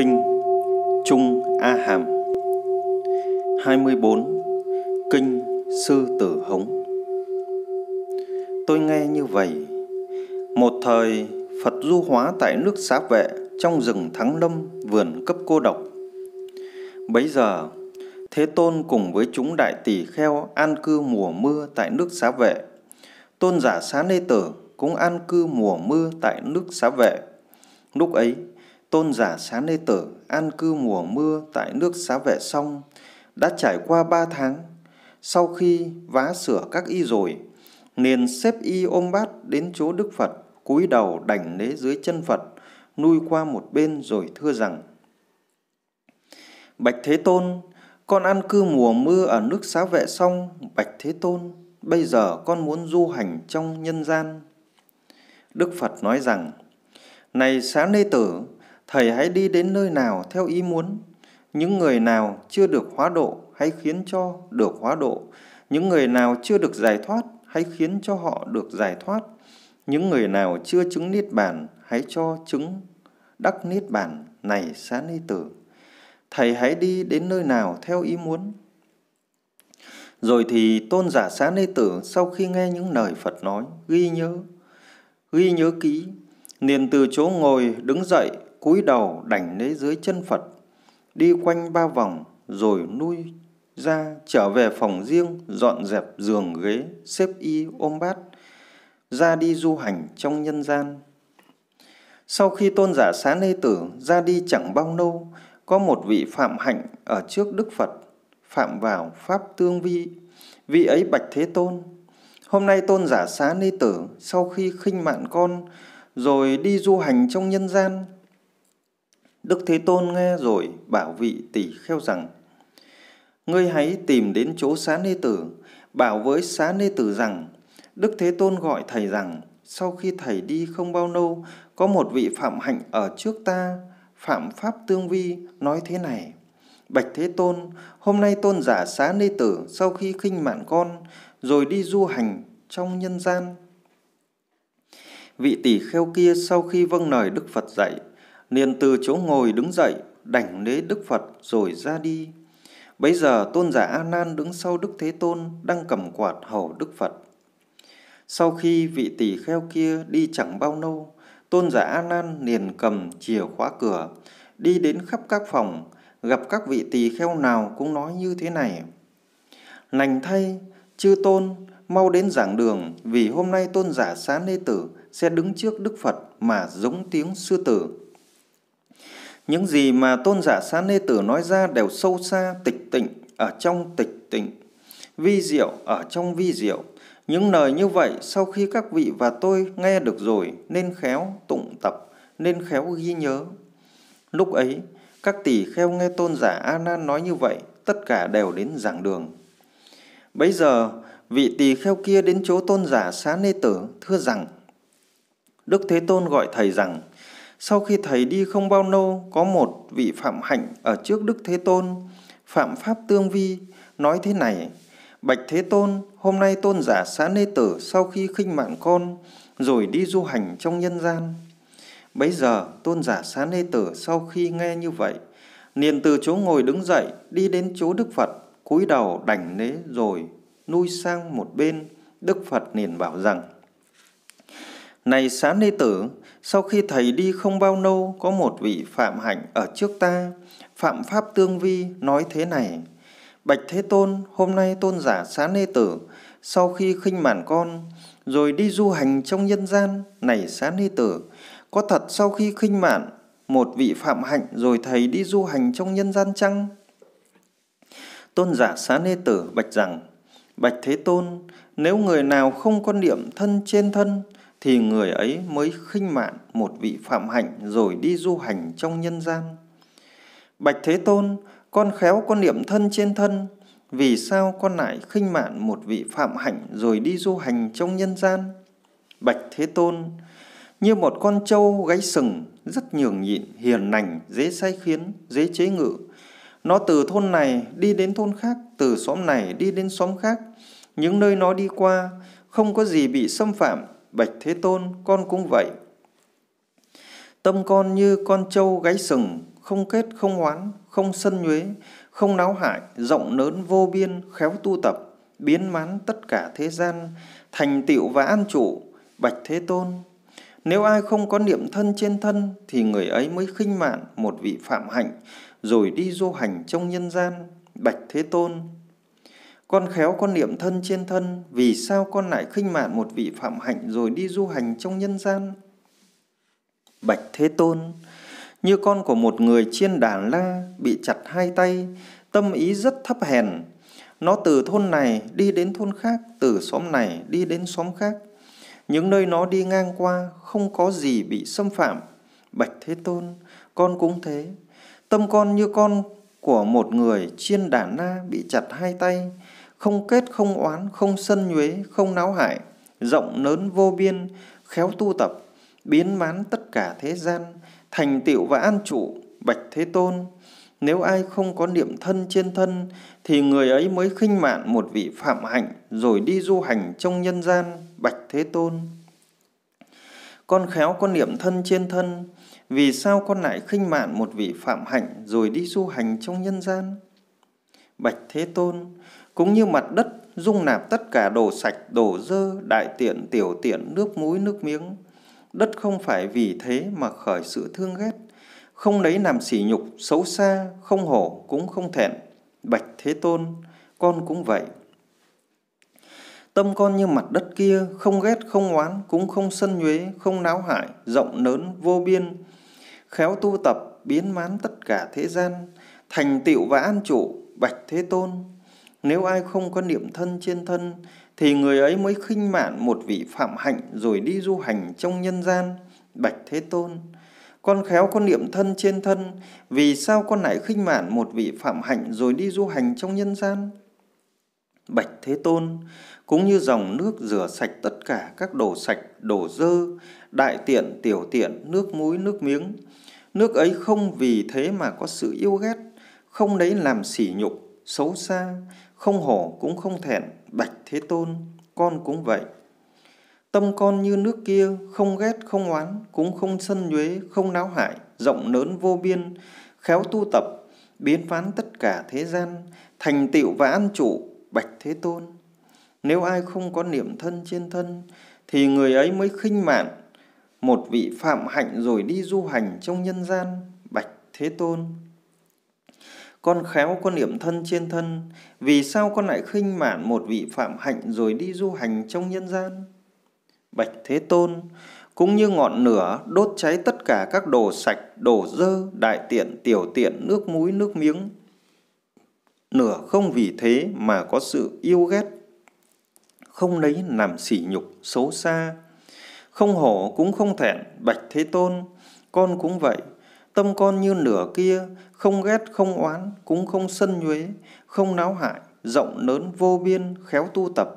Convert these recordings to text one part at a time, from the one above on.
Kinh Trung A Hàm 24 Kinh Sư Tử Hống Tôi nghe như vậy Một thời Phật du hóa tại nước xá vệ Trong rừng Thắng Lâm vườn cấp cô độc Bấy giờ Thế Tôn cùng với chúng đại tỷ kheo an cư mùa mưa tại nước xá vệ Tôn giả xá nê tử cũng an cư mùa mưa tại nước xá vệ Lúc ấy, tôn giả Xá Nê Tử an cư mùa mưa tại nước Xá Vệ Sông đã trải qua ba tháng. Sau khi vá sửa các y rồi, liền xếp y ôm bát đến chỗ Đức Phật, cúi đầu đảnh lễ dưới chân Phật, nuôi qua một bên rồi thưa rằng Bạch Thế Tôn, con ăn cư mùa mưa ở nước Xá Vệ Sông, Bạch Thế Tôn, bây giờ con muốn du hành trong nhân gian. Đức Phật nói rằng, Này Xá Nê Tử, Thầy hãy đi đến nơi nào theo ý muốn. Những người nào chưa được hóa độ hãy khiến cho được hóa độ. Những người nào chưa được giải thoát hãy khiến cho họ được giải thoát. Những người nào chưa chứng niết bàn hãy cho chứng đắc niết bàn này xá ni tử. Thầy hãy đi đến nơi nào theo ý muốn. Rồi thì tôn giả xá ni tử sau khi nghe những lời Phật nói, ghi nhớ, ghi nhớ ký liền từ chỗ ngồi đứng dậy cúi đầu đảnh lấy dưới chân Phật, đi quanh ba vòng rồi nuôi ra trở về phòng riêng dọn dẹp giường ghế, xếp y ôm bát, ra đi du hành trong nhân gian. Sau khi tôn giả xá nê tử ra đi chẳng bao lâu, có một vị phạm hạnh ở trước Đức Phật, phạm vào Pháp Tương Vi, vị ấy Bạch Thế Tôn. Hôm nay tôn giả xá nê tử sau khi khinh mạn con, rồi đi du hành trong nhân gian, Đức Thế Tôn nghe rồi bảo vị tỷ kheo rằng Ngươi hãy tìm đến chỗ xá nê tử, bảo với xá nê tử rằng Đức Thế Tôn gọi thầy rằng sau khi thầy đi không bao lâu có một vị phạm hạnh ở trước ta, phạm pháp tương vi nói thế này. Bạch Thế Tôn, hôm nay tôn giả xá nê tử sau khi khinh mạn con rồi đi du hành trong nhân gian. Vị tỷ kheo kia sau khi vâng lời Đức Phật dạy liền từ chỗ ngồi đứng dậy, đảnh lễ Đức Phật rồi ra đi. Bấy giờ tôn giả A Nan đứng sau Đức Thế Tôn đang cầm quạt hầu Đức Phật. Sau khi vị tỳ kheo kia đi chẳng bao lâu, tôn giả A Nan liền cầm chìa khóa cửa, đi đến khắp các phòng, gặp các vị tỳ kheo nào cũng nói như thế này: "Lành thay, chư tôn, mau đến giảng đường vì hôm nay tôn giả Xá Nê Tử sẽ đứng trước Đức Phật mà giống tiếng sư tử." Những gì mà tôn giả Sa Nê Tử nói ra đều sâu xa tịch tịnh ở trong tịch tịnh, vi diệu ở trong vi diệu. Những lời như vậy sau khi các vị và tôi nghe được rồi nên khéo tụng tập, nên khéo ghi nhớ. Lúc ấy, các tỷ kheo nghe tôn giả A Nan nói như vậy, tất cả đều đến giảng đường. bây giờ, vị tỳ kheo kia đến chỗ tôn giả Xá Nê Tử thưa rằng: Đức Thế Tôn gọi thầy rằng: sau khi thầy đi không bao lâu, có một vị Phạm Hạnh ở trước Đức Thế Tôn, Phạm Pháp Tương Vi, nói thế này, Bạch Thế Tôn, hôm nay tôn giả xá nê tử sau khi khinh mạng con, rồi đi du hành trong nhân gian. Bấy giờ, tôn giả xá nê tử sau khi nghe như vậy, liền từ chỗ ngồi đứng dậy, đi đến chỗ Đức Phật, cúi đầu đảnh nế rồi nuôi sang một bên. Đức Phật liền bảo rằng, Này xá nê tử, sau khi thầy đi không bao lâu, có một vị phạm hạnh ở trước ta, phạm pháp tương vi, nói thế này. Bạch Thế Tôn, hôm nay tôn giả xá nê tử, sau khi khinh mản con, rồi đi du hành trong nhân gian, này xá nê tử, có thật sau khi khinh mạn, một vị phạm hạnh rồi thầy đi du hành trong nhân gian chăng? Tôn giả xá nê tử bạch rằng, Bạch Thế Tôn, nếu người nào không có niệm thân trên thân, thì người ấy mới khinh mạn một vị phạm hạnh rồi đi du hành trong nhân gian. Bạch Thế Tôn, con khéo con niệm thân trên thân, vì sao con lại khinh mạn một vị phạm hạnh rồi đi du hành trong nhân gian? Bạch Thế Tôn, như một con trâu gáy sừng, rất nhường nhịn, hiền lành, dễ sai khiến, dễ chế ngự. Nó từ thôn này đi đến thôn khác, từ xóm này đi đến xóm khác. Những nơi nó đi qua, không có gì bị xâm phạm, Bạch Thế Tôn, con cũng vậy. Tâm con như con trâu gáy sừng, không kết không oán không sân nhuế, không náo hại, rộng lớn vô biên, khéo tu tập, biến mán tất cả thế gian, thành tựu và an trụ, Bạch Thế Tôn. Nếu ai không có niệm thân trên thân thì người ấy mới khinh mạn một vị phạm hạnh rồi đi du hành trong nhân gian, Bạch Thế Tôn. Con khéo con niệm thân trên thân, vì sao con lại khinh mạn một vị phạm hạnh rồi đi du hành trong nhân gian? Bạch Thế Tôn, như con của một người chiên đà la bị chặt hai tay, tâm ý rất thấp hèn. Nó từ thôn này đi đến thôn khác, từ xóm này đi đến xóm khác. Những nơi nó đi ngang qua không có gì bị xâm phạm. Bạch Thế Tôn, con cũng thế. Tâm con như con của một người chiên đà na bị chặt hai tay, không kết không oán, không sân nhuế, không náo hại, rộng lớn vô biên, khéo tu tập, biến mán tất cả thế gian, thành tựu và an trụ, bạch thế tôn. Nếu ai không có niệm thân trên thân, thì người ấy mới khinh mạn một vị phạm hạnh, rồi đi du hành trong nhân gian, bạch thế tôn. Con khéo có niệm thân trên thân, vì sao con lại khinh mạn một vị phạm hạnh, rồi đi du hành trong nhân gian? Bạch Thế Tôn, cũng như mặt đất dung nạp tất cả đồ sạch, đồ dơ, đại tiện, tiểu tiện, nước muối, nước miếng. Đất không phải vì thế mà khởi sự thương ghét, không lấy làm sỉ nhục, xấu xa, không hổ, cũng không thẹn. Bạch Thế Tôn, con cũng vậy. Tâm con như mặt đất kia, không ghét, không oán, cũng không sân nhuế, không náo hại, rộng lớn, vô biên. Khéo tu tập, biến mán tất cả thế gian, thành tựu và an trụ, Bạch Thế Tôn, nếu ai không có niệm thân trên thân, thì người ấy mới khinh mạn một vị phạm hạnh rồi đi du hành trong nhân gian. Bạch Thế Tôn, con khéo có niệm thân trên thân, vì sao con lại khinh mạn một vị phạm hạnh rồi đi du hành trong nhân gian? Bạch Thế Tôn, cũng như dòng nước rửa sạch tất cả các đồ sạch, đồ dơ, đại tiện, tiểu tiện, nước muối, nước miếng. Nước ấy không vì thế mà có sự yêu ghét, không đấy làm sỉ nhục, xấu xa, không hổ cũng không thẹn, bạch thế tôn, con cũng vậy. Tâm con như nước kia, không ghét, không oán, cũng không sân nhuế, không náo hại, rộng lớn vô biên, khéo tu tập, biến phán tất cả thế gian, thành tựu và an trụ, bạch thế tôn. Nếu ai không có niệm thân trên thân, thì người ấy mới khinh mạn, một vị phạm hạnh rồi đi du hành trong nhân gian, bạch thế tôn. Con khéo con niệm thân trên thân, vì sao con lại khinh mạn một vị phạm hạnh rồi đi du hành trong nhân gian? Bạch Thế Tôn, cũng như ngọn lửa đốt cháy tất cả các đồ sạch, đồ dơ, đại tiện, tiểu tiện, nước muối, nước miếng. Nửa không vì thế mà có sự yêu ghét, không lấy làm sỉ nhục, xấu xa. Không hổ cũng không thẹn, bạch thế tôn, con cũng vậy. Tâm con như nửa kia, không ghét không oán, cũng không sân nhuế, không náo hại, rộng lớn vô biên, khéo tu tập,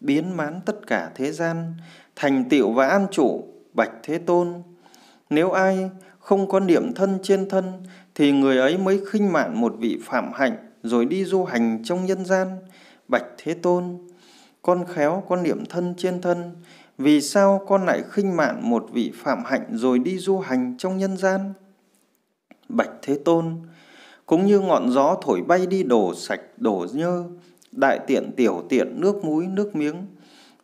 biến mán tất cả thế gian, thành tựu và an chủ bạch thế tôn. Nếu ai không có niệm thân trên thân, thì người ấy mới khinh mạn một vị phạm hạnh, rồi đi du hành trong nhân gian, bạch thế tôn. Con khéo con niệm thân trên thân, vì sao con lại khinh mạn một vị phạm hạnh rồi đi du hành trong nhân gian? bạch thế tôn cũng như ngọn gió thổi bay đi đổ sạch đổ nhơ đại tiện tiểu tiện nước muối nước miếng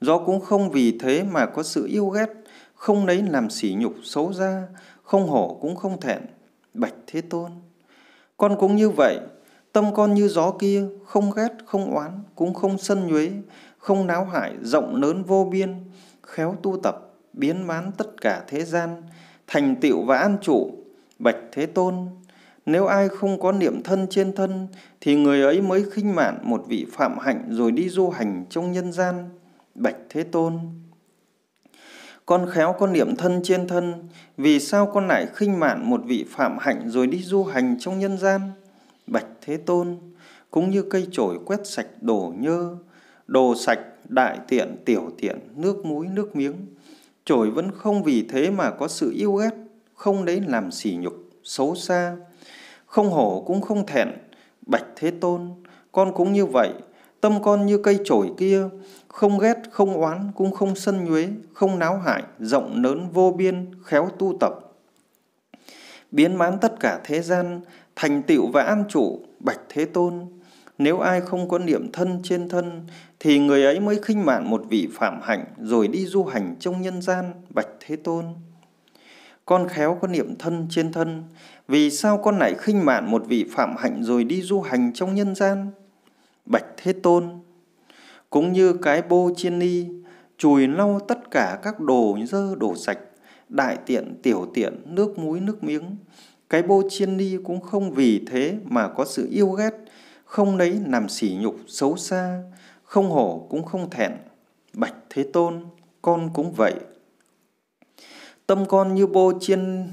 gió cũng không vì thế mà có sự yêu ghét không lấy làm sỉ nhục xấu ra không hổ cũng không thẹn bạch thế tôn con cũng như vậy tâm con như gió kia không ghét không oán cũng không sân nhuế không náo hại rộng lớn vô biên khéo tu tập biến mán tất cả thế gian thành tựu và an trụ Bạch Thế Tôn, nếu ai không có niệm thân trên thân, thì người ấy mới khinh mạn một vị phạm hạnh rồi đi du hành trong nhân gian. Bạch Thế Tôn, con khéo có niệm thân trên thân, vì sao con lại khinh mạn một vị phạm hạnh rồi đi du hành trong nhân gian? Bạch Thế Tôn, cũng như cây chổi quét sạch đổ nhơ, đồ sạch, đại tiện, tiểu tiện, nước muối, nước miếng. Chổi vẫn không vì thế mà có sự yêu ghét, không lấy làm sỉ nhục, xấu xa. Không hổ cũng không thẹn, bạch thế tôn, con cũng như vậy, tâm con như cây chổi kia, không ghét, không oán, cũng không sân nhuế, không náo hại, rộng lớn vô biên, khéo tu tập. Biến mãn tất cả thế gian, thành tựu và an chủ bạch thế tôn. Nếu ai không có niệm thân trên thân, thì người ấy mới khinh mạn một vị phạm hạnh rồi đi du hành trong nhân gian, bạch thế tôn. Con khéo có niệm thân trên thân, vì sao con lại khinh mạn một vị phạm hạnh rồi đi du hành trong nhân gian? Bạch Thế Tôn, cũng như cái bô chiên ni, chùi lau tất cả các đồ dơ đổ sạch, đại tiện, tiểu tiện, nước muối, nước miếng. Cái bô chiên ni cũng không vì thế mà có sự yêu ghét, không lấy làm sỉ nhục, xấu xa, không hổ cũng không thẹn. Bạch Thế Tôn, con cũng vậy. Tâm con như bô chiên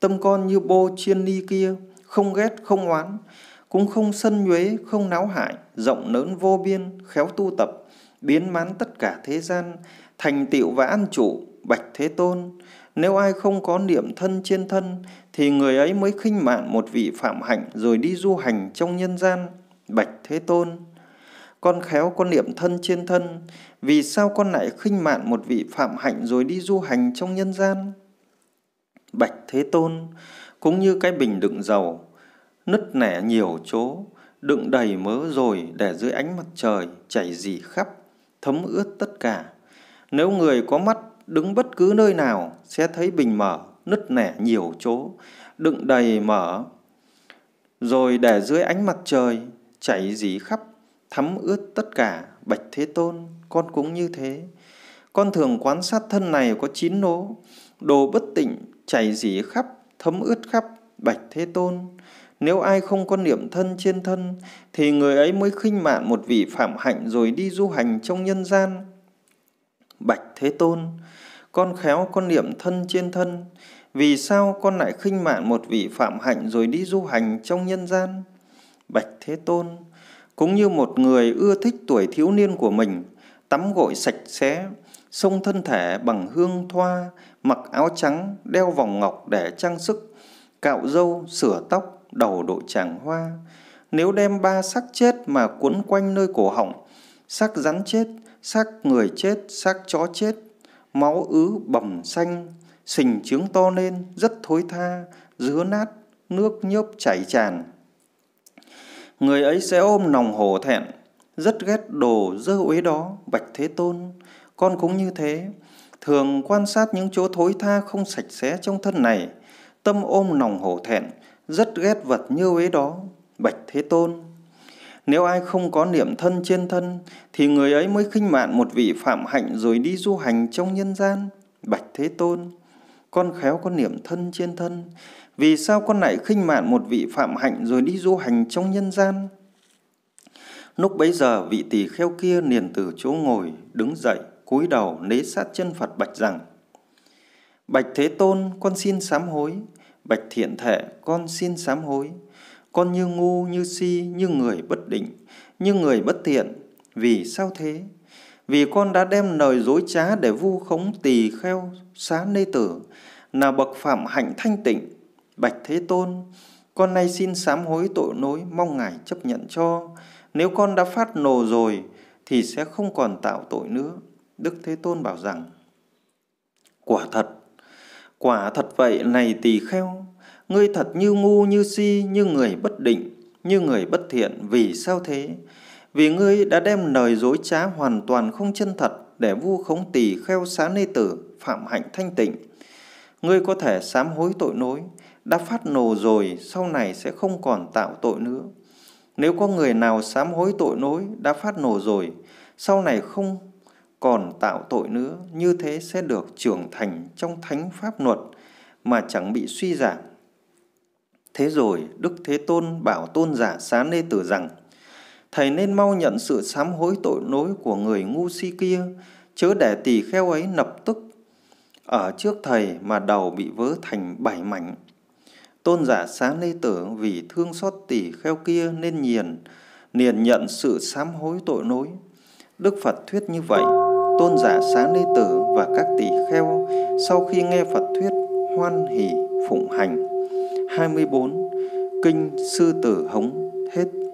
tâm con như bô chiên ni kia, không ghét không oán, cũng không sân nhuế, không náo hại, rộng lớn vô biên, khéo tu tập, biến mán tất cả thế gian, thành tựu và an trụ, bạch thế tôn. Nếu ai không có niệm thân trên thân, thì người ấy mới khinh mạn một vị phạm hạnh rồi đi du hành trong nhân gian, bạch thế tôn con khéo con niệm thân trên thân, vì sao con lại khinh mạn một vị phạm hạnh rồi đi du hành trong nhân gian? Bạch Thế Tôn, cũng như cái bình đựng dầu, nứt nẻ nhiều chỗ, đựng đầy mớ rồi để dưới ánh mặt trời chảy dì khắp, thấm ướt tất cả. Nếu người có mắt đứng bất cứ nơi nào sẽ thấy bình mở, nứt nẻ nhiều chỗ, đựng đầy mở, rồi để dưới ánh mặt trời chảy dí khắp thấm ướt tất cả bạch thế tôn con cũng như thế con thường quan sát thân này có chín nố đồ bất tịnh chảy rỉ khắp thấm ướt khắp bạch thế tôn nếu ai không có niệm thân trên thân thì người ấy mới khinh mạn một vị phạm hạnh rồi đi du hành trong nhân gian bạch thế tôn con khéo con niệm thân trên thân vì sao con lại khinh mạn một vị phạm hạnh rồi đi du hành trong nhân gian bạch thế tôn cũng như một người ưa thích tuổi thiếu niên của mình, tắm gội sạch sẽ, xông thân thể bằng hương thoa, mặc áo trắng, đeo vòng ngọc để trang sức, cạo râu, sửa tóc, đầu đội tràng hoa. Nếu đem ba xác chết mà cuốn quanh nơi cổ họng, xác rắn chết, xác người chết, xác chó chết, máu ứ bầm xanh, sình trướng to lên, rất thối tha, dứa nát, nước nhớp chảy tràn người ấy sẽ ôm nòng hổ thẹn, rất ghét đồ dơ uế đó, bạch thế tôn, con cũng như thế, thường quan sát những chỗ thối tha không sạch sẽ trong thân này, tâm ôm nòng hổ thẹn, rất ghét vật như ấy đó, bạch thế tôn. Nếu ai không có niệm thân trên thân, thì người ấy mới khinh mạn một vị phạm hạnh rồi đi du hành trong nhân gian, bạch thế tôn. Con khéo có niệm thân trên thân, vì sao con lại khinh mạn một vị phạm hạnh rồi đi du hành trong nhân gian? Lúc bấy giờ vị tỳ kheo kia liền từ chỗ ngồi đứng dậy cúi đầu nế sát chân Phật bạch rằng Bạch Thế Tôn con xin sám hối Bạch Thiện Thể con xin sám hối Con như ngu như si như người bất định Như người bất thiện Vì sao thế? Vì con đã đem lời dối trá để vu khống tỳ kheo xá nê tử Là bậc phạm hạnh thanh tịnh Bạch Thế Tôn, con nay xin sám hối tội lỗi mong Ngài chấp nhận cho. Nếu con đã phát nồ rồi thì sẽ không còn tạo tội nữa. Đức Thế Tôn bảo rằng, quả thật, quả thật vậy này tỳ kheo, ngươi thật như ngu như si, như người bất định, như người bất thiện, vì sao thế? Vì ngươi đã đem lời dối trá hoàn toàn không chân thật để vu khống tỳ kheo xá nê tử, phạm hạnh thanh tịnh. Ngươi có thể sám hối tội lỗi đã phát nổ rồi sau này sẽ không còn tạo tội nữa. Nếu có người nào sám hối tội lỗi đã phát nổ rồi, sau này không còn tạo tội nữa, như thế sẽ được trưởng thành trong thánh pháp luật mà chẳng bị suy giảm. Thế rồi, Đức Thế Tôn bảo tôn giả Xá Nê Tử rằng, Thầy nên mau nhận sự sám hối tội lỗi của người ngu si kia, chớ để tỳ kheo ấy nập tức ở trước thầy mà đầu bị vớ thành bảy mảnh Tôn giả xá lê tử vì thương xót tỷ kheo kia nên nhiền, liền nhận sự sám hối tội lỗi. Đức Phật thuyết như vậy, tôn giả xá lê tử và các tỷ kheo sau khi nghe Phật thuyết hoan hỷ phụng hành. 24. Kinh Sư Tử Hống hết